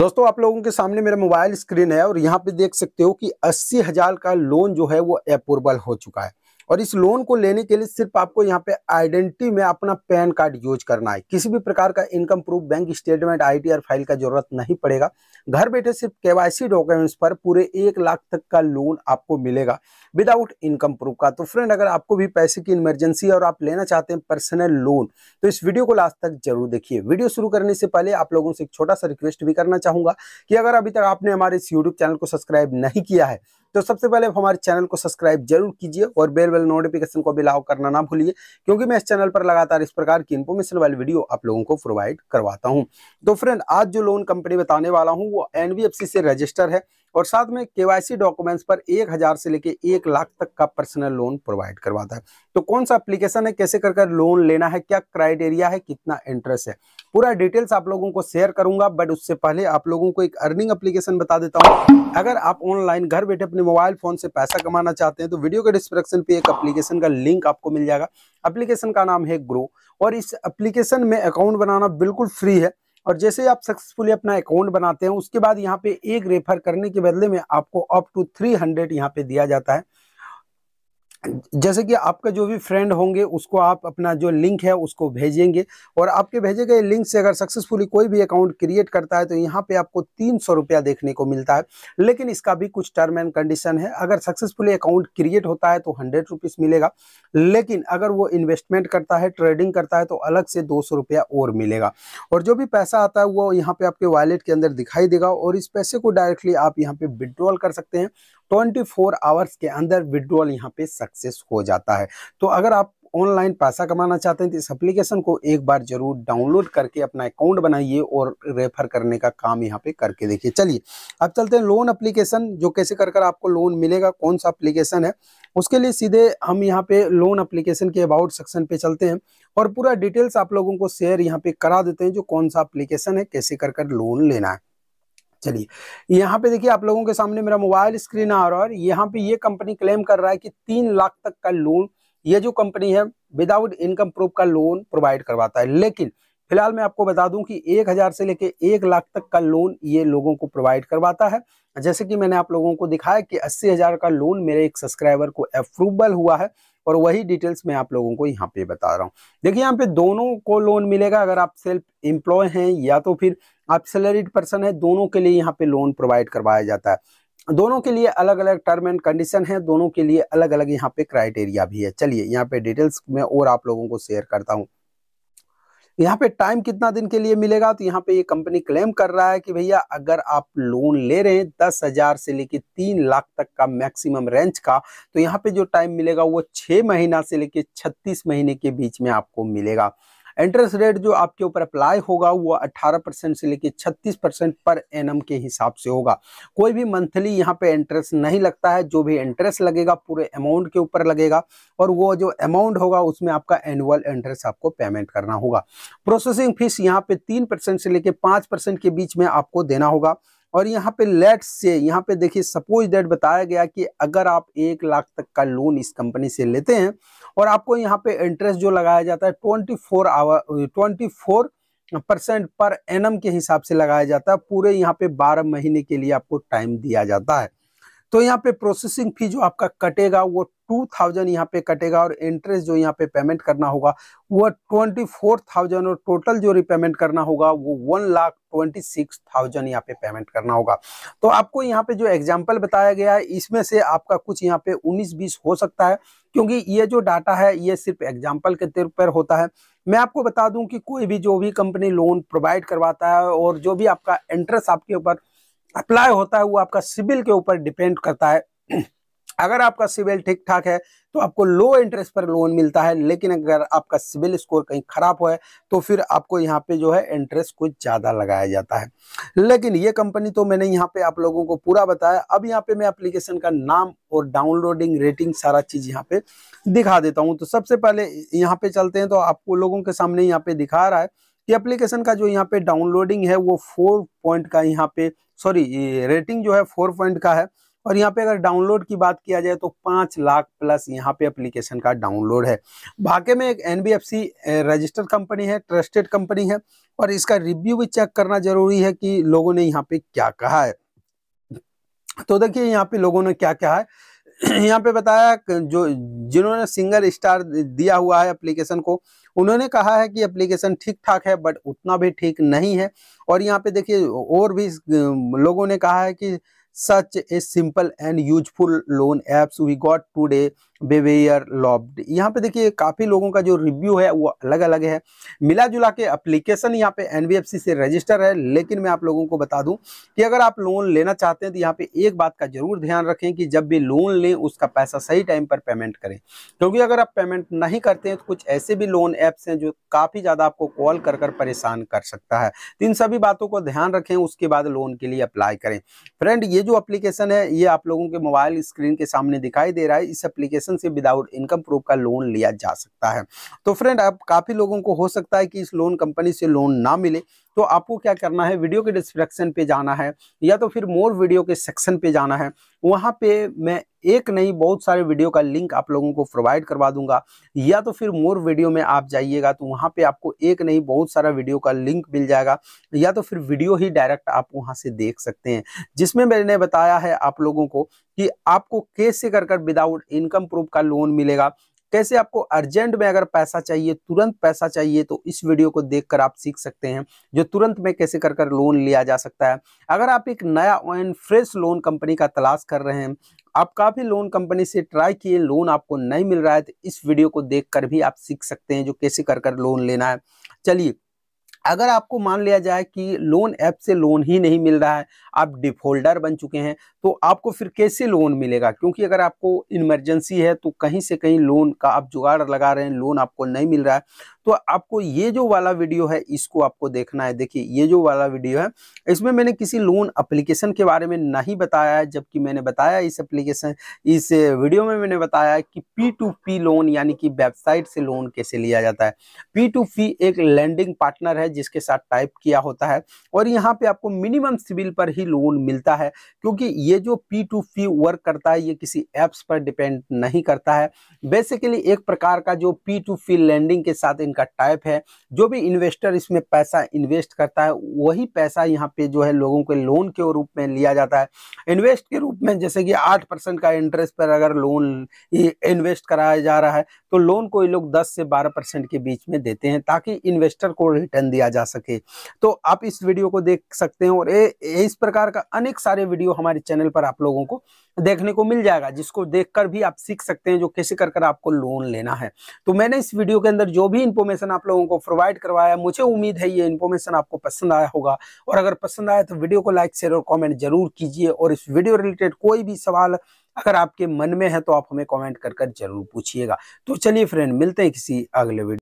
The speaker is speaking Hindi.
दोस्तों आप लोगों के सामने मेरा मोबाइल स्क्रीन है और यहाँ पे देख सकते हो कि अस्सी हजार का लोन जो है वो अप्रूवल हो चुका है और इस लोन को लेने के लिए सिर्फ आपको यहाँ पे आइडेंटिटी में अपना पैन कार्ड यूज करना है किसी भी प्रकार का income proof bank statement I file का जरूरत नहीं पड़ेगा घर बैठे सिर्फ केवाईसी डॉक्यूमेंट्स पर पूरे एक लाख तक का लोन आपको मिलेगा विदाउट इनकम प्रूफ का तो फ्रेंड अगर आपको भी पैसे की इमरजेंसी और आप लेना चाहते हैं पर्सनल लोन तो इस वीडियो को लास्ट तक जरूर देखिए वीडियो शुरू करने से पहले आप लोगों से एक छोटा सा रिक्वेस्ट भी करना चाहूंगा कि अगर अभी तक आपने हमारे इस यूट्यूब चैनल को सब्सक्राइब नहीं किया है तो सबसे पहले आप हमारे चैनल को सब्सक्राइब जरूर कीजिए और बेल बेल नोटिफिकेशन को भी लाओ करना ना भूलिए क्योंकि मैं इस चैनल पर लगातार इस प्रकार की इन्फॉर्मेशन वाली वीडियो आप लोगों को प्रोवाइड करवाता हूँ तो फ्रेंड आज जो लोन कंपनी बताने वाला हूँ वो एनबीएफसी से रजिस्टर है और साथ में केवाईसी डॉक्यूमेंट्स पर एक हजार से लेके एक लाख तक का पर्सनल लोन प्रोवाइड करवाता है तो कौन सा एप्लीकेशन है कैसे कर कर लोन लेना है क्या क्राइटेरिया है कितना इंटरेस्ट है पूरा डिटेल्स आप लोगों को शेयर करूंगा बट उससे पहले आप लोगों को एक अर्निंग एप्लीकेशन बता देता हूँ अगर आप ऑनलाइन घर बैठे अपने मोबाइल फोन से पैसा कमाना चाहते हैं तो वीडियो के डिस्क्रिप्शन पे एक एप्लीकेशन का लिंक आपको मिल जाएगा एप्लीकेशन का नाम है ग्रो और इस एप्लीकेशन में अकाउंट बनाना बिल्कुल फ्री है और जैसे आप सक्सेसफुली अपना अकाउंट बनाते हैं उसके बाद यहाँ पे एक रेफर करने के बदले में आपको अप टू थ्री हंड्रेड यहाँ पे दिया जाता है जैसे कि आपका जो भी फ्रेंड होंगे उसको आप अपना जो लिंक है उसको भेजेंगे और आपके भेजे गए लिंक से अगर सक्सेसफुली कोई भी अकाउंट क्रिएट करता है तो यहाँ पे आपको तीन सौ रुपया देखने को मिलता है लेकिन इसका भी कुछ टर्म एंड कंडीशन है अगर सक्सेसफुली अकाउंट क्रिएट होता है तो हंड्रेड रुपीज़ मिलेगा लेकिन अगर वो इन्वेस्टमेंट करता है ट्रेडिंग करता है तो अलग से दो रुपया और मिलेगा और जो भी पैसा आता है वो यहाँ पे आपके वॉलेट के अंदर दिखाई देगा और इस पैसे को डायरेक्टली आप यहाँ पे विड्रॉल कर सकते हैं फोर आवर्स के अंदर विड्रॉल यहाँ पे सक्सेस हो जाता है तो अगर आप ऑनलाइन पैसा कमाना चाहते हैं तो इस एप्लीकेशन को एक बार जरूर डाउनलोड करके अपना अकाउंट बनाइए और रेफर करने का काम यहाँ पे करके देखिए चलिए अब चलते हैं लोन एप्लीकेशन जो कैसे कर कर आपको लोन मिलेगा कौन सा एप्लीकेशन है उसके लिए सीधे हम यहाँ पे लोन एप्लीकेशन के अबाउट सेक्शन पे चलते हैं और पूरा डिटेल्स आप लोगों को शेयर यहाँ पे करा देते हैं जो कौन सा अप्लीकेशन है कैसे कर कर लोन लेना है चलिए यहाँ पे देखिए आप लोगों के सामने मेरा मोबाइल स्क्रीन आ रहा है यहाँ पे ये कंपनी क्लेम कर रहा है कि तीन लाख तक का लोन ये जो कंपनी है विदाउट इनकम प्रूफ का लोन प्रोवाइड करवाता है लेकिन फिलहाल मैं आपको बता दूं कि एक हजार से लेके एक लाख तक का लोन ये लोगों को प्रोवाइड करवाता है जैसे कि मैंने आप लोगों को दिखाया कि अस्सी हजार का लोन मेरे एक सब्सक्राइबर को अप्रूवल हुआ है और वही डिटेल्स मैं आप लोगों को यहाँ पे बता रहा हूँ देखिए यहाँ पे दोनों को लोन मिलेगा अगर आप सेल्फ एम्प्लॉय हैं या तो फिर आप सैलरीड पर्सन है दोनों के लिए यहाँ पे लोन प्रोवाइड करवाया जाता है दोनों के लिए अलग अलग टर्म एंड कंडीशन है दोनों के लिए अलग अलग यहाँ पे क्राइटेरिया भी है चलिए यहाँ पे डिटेल्स में और आप लोगों को शेयर करता हूँ यहाँ पे टाइम कितना दिन के लिए मिलेगा तो यहाँ पे ये कंपनी क्लेम कर रहा है कि भैया अगर आप लोन ले रहे हैं दस हजार से लेके तीन लाख तक का मैक्सिमम रेंज का तो यहाँ पे जो टाइम मिलेगा वो छह महीना से लेके छत्तीस महीने के बीच में आपको मिलेगा इंटरेस्ट रेट जो आपके ऊपर अप्लाई होगा वो 18 परसेंट से लेकर 36 परसेंट पर एन के हिसाब से होगा कोई भी मंथली यहाँ पे इंटरेस्ट नहीं लगता है जो भी इंटरेस्ट लगेगा पूरे अमाउंट के ऊपर लगेगा और वो जो अमाउंट होगा उसमें आपका एनुअल इंटरेस्ट आपको पेमेंट करना होगा प्रोसेसिंग फीस यहाँ पे तीन से लेकर पाँच के बीच में आपको देना होगा और यहाँ पे लेट्स से यहाँ पे देखिए सपोज डेट बताया गया कि अगर आप एक लाख तक का लोन इस कंपनी से लेते हैं और आपको यहाँ पे इंटरेस्ट जो लगाया जाता है twenty four hour twenty four percent per annum के हिसाब से लगाया जाता है पूरे यहाँ पे बारह महीने के लिए आपको टाइम दिया जाता है तो यहाँ पे प्रोसेसिंग फी जो आपका कटेगा वो टू थाउजेंड यहाँ पे कटेगा और इंटरेस्ट जो यहाँ पे पेमेंट करना होगा वो ट्वेंटी फोर थाउजेंड और टोटल जो रिपेमेंट करना होगा वो one lakh twenty six thousand यहाँ पे पेमेंट करना होगा तो आपको यहाँ पे जो एग्जाम्पल बताया गया है इसमें से आपका कुछ यहाँ पे उन्नीस बीस हो सकता है क्योंकि ये जो डाटा है ये सिर्फ एग्जाम्पल के तौर पर होता है मैं आपको बता दूँ कि कोई भी जो भी कंपनी लोन प्रोवाइड करवाता है और जो भी आपका इंटरेस्ट आपके ऊपर अप्लाई होता है वो आपका सिविल के ऊपर डिपेंड करता है अगर आपका सिविल ठीक ठाक है तो आपको लो इंटरेस्ट पर लोन मिलता है लेकिन अगर आपका सिविल स्कोर कहीं खराब हो है तो फिर आपको यहाँ पे जो है इंटरेस्ट कुछ ज़्यादा लगाया जाता है लेकिन ये कंपनी तो मैंने यहाँ पे आप लोगों को पूरा बताया अब यहाँ पे मैं एप्लीकेशन का नाम और डाउनलोडिंग रेटिंग सारा चीज़ यहाँ पे दिखा देता हूँ तो सबसे पहले यहाँ पे चलते हैं तो आपको लोगों के सामने यहाँ पे दिखा रहा है कि एप्लीकेशन का जो यहाँ पे डाउनलोडिंग है वो फोर पॉइंट का यहाँ पे सॉरी रेटिंग जो है फोर पॉइंट का है और यहाँ पे अगर डाउनलोड की बात किया जाए तो पांच लाख प्लस यहाँ पे एप्लीकेशन का डाउनलोड है भाके में एक एनबीएफसी रजिस्टर्ड कंपनी है ट्रस्टेड कंपनी है और इसका रिव्यू भी चेक करना जरूरी है कि लोगों ने यहाँ पे क्या कहा है तो देखिए यहाँ पे लोगों ने क्या कहा है यहाँ पे बताया जो जिन्होंने सिंगल स्टार दिया हुआ है एप्लीकेशन को उन्होंने कहा है कि एप्लीकेशन ठीक ठाक है बट उतना भी ठीक नहीं है और यहाँ पे देखिए और भी लोगों ने कहा है कि such a simple and useful loan apps we got today beware lobbed यहाँ पे देखिए काफ़ी लोगों का जो रिव्यू है वो अलग अलग है मिला जुला के अप्लीकेशन यहाँ पे एनबीएफसी से रजिस्टर है लेकिन मैं आप लोगों को बता दूं कि अगर आप लोन लेना चाहते हैं तो यहाँ पे एक बात का जरूर ध्यान रखें कि जब भी लोन लें उसका पैसा सही टाइम पर पेमेंट करें क्योंकि अगर आप पेमेंट नहीं करते हैं तो कुछ ऐसे भी लोन ऐप्स हैं जो काफ़ी ज़्यादा आपको कॉल कर कर परेशान कर सकता है तो इन सभी बातों को ध्यान रखें उसके बाद लोन के लिए अप्लाई करें फ्रेंड ये जो अप्लीकेशन है ये आप लोगों के मोबाइल स्क्रीन के सामने दिखाई दे रहा है इस अप्लीकेशन से विदाउट इनकम प्रूफ का लोन लिया जा सकता है तो फ्रेंड अब काफ़ी लोगों को हो सकता है कि इस लोन कंपनी से लोन ना मिले तो आपको क्या करना है वीडियो के डिस्क्रिप्शन पे जाना है या तो फिर मोर वीडियो के सेक्शन पे जाना है वहाँ पे मैं एक नहीं बहुत सारे वीडियो का लिंक आप लोगों को प्रोवाइड करवा दूंगा या तो फिर मोर वीडियो में आप जाइएगा तो वहाँ पे आपको एक नहीं बहुत सारा वीडियो का लिंक मिल जाएगा या तो फिर वीडियो ही डायरेक्ट आप वहाँ से देख सकते हैं जिसमें मैंने बताया है आप लोगों को कि आपको कैसे कर कर विदाउट इनकम प्रूफ का लोन मिलेगा कैसे आपको अर्जेंट में अगर पैसा चाहिए तुरंत पैसा चाहिए तो इस वीडियो को देखकर आप सीख सकते हैं जो तुरंत में कैसे कर कर लोन लिया जा सकता है अगर आप एक नया ऑन फ्रेश लोन कंपनी का तलाश कर रहे हैं आप काफ़ी लोन कंपनी से ट्राई किए लोन आपको नहीं मिल रहा है तो इस वीडियो को देखकर भी आप सीख सकते हैं जो कैसे कर कर लोन लेना है चलिए अगर आपको मान लिया जाए कि लोन ऐप से लोन ही नहीं मिल रहा है आप डिफोल्डर बन चुके हैं तो आपको फिर कैसे लोन मिलेगा क्योंकि अगर आपको इमरजेंसी है तो कहीं से कहीं लोन का आप जुगाड़ लगा रहे हैं लोन आपको नहीं मिल रहा है तो आपको ये जो वाला वीडियो है इसको आपको देखना है देखिए ये जो वाला वीडियो है इसमें मैंने किसी लोन अप्लीकेशन के बारे में नहीं बताया है जबकि मैंने बताया इस अप्लीकेशन इस वीडियो में मैंने बताया कि पी टू पी लोन यानी कि वेबसाइट से लोन कैसे लिया जाता है पी टू पी एक लैंडिंग पार्टनर है जिसके साथ टाइप किया होता है और यहाँ पे आपको मिनिमम सिविल पर ही लोन मिलता है क्योंकि ये जो पी टू पी वर्क करता है ये किसी एप्स पर डिपेंड नहीं करता है बेसिकली एक प्रकार का जो पी टू पी लैंडिंग के साथ इनका टाइप है जो भी इन्वेस्टर इसमें पैसा इन्वेस्ट करता है वही पैसा यहाँ पे जो है लोगों के लोन के रूप में लिया जाता है इन्वेस्ट के रूप में जैसे कि आठ परसेंट का इंटरेस्ट पर अगर लोन इन्वेस्ट कराया जा रहा है तो लोन को ये लोग दस से बारह परसेंट के बीच में देते हैं ताकि इन्वेस्टर को रिटर्न दिया किया जा सके तो आप इस वीडियो को देख सकते हैं और ए, इस प्रकार का अनेक सारे वीडियो हमारे चैनल पर आप लोगों को देखने को मिल जाएगा जिसको देखकर भी आप सीख सकते हैं जो कैसे कर कर आपको लोन लेना है तो मैंने इस वीडियो के अंदर जो भी इन्फॉर्मेशन आप लोगों को प्रोवाइड करवाया मुझे उम्मीद है ये इन्फॉर्मेशन आपको पसंद आया होगा और अगर पसंद आया तो वीडियो को लाइक शेयर और कॉमेंट जरूर कीजिए और इस वीडियो रिलेटेड कोई भी सवाल अगर आपके मन में है तो आप हमें कमेंट कर कर जरूर पूछिएगा तो चलिए फ्रेंड मिलते हैं किसी अगले वीडियो